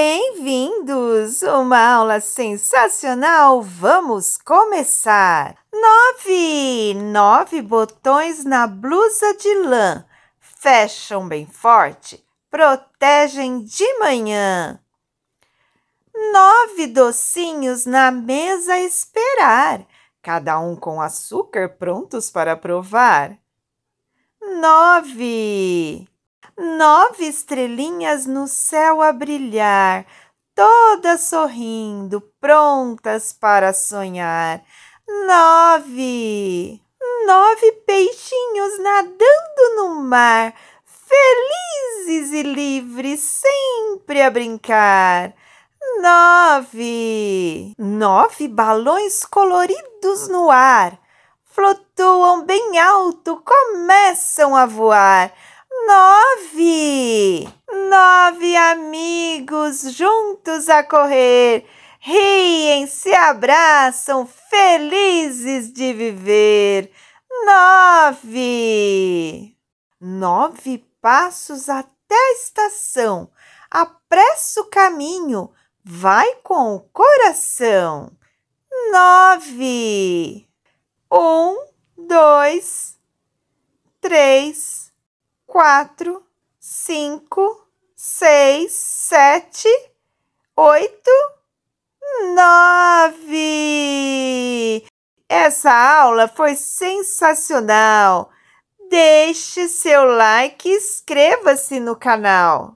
Bem-vindos! Uma aula sensacional! Vamos começar! Nove, nove botões na blusa de lã. Fecham bem forte, protegem de manhã. Nove docinhos na mesa a esperar, cada um com açúcar prontos para provar. Nove nove estrelinhas no céu a brilhar, todas sorrindo, prontas para sonhar. Nove! Nove peixinhos nadando no mar, felizes e livres, sempre a brincar. Nove! Nove balões coloridos no ar, flutuam bem alto, começam a voar nove. Nove amigos juntos a correr, riem, se abraçam, felizes de viver. Nove. Nove passos até a estação, apressa o caminho, vai com o coração. Nove. Um, dois, três quatro, cinco, seis, sete, oito, nove. Essa aula foi sensacional! Deixe seu like e inscreva-se no canal.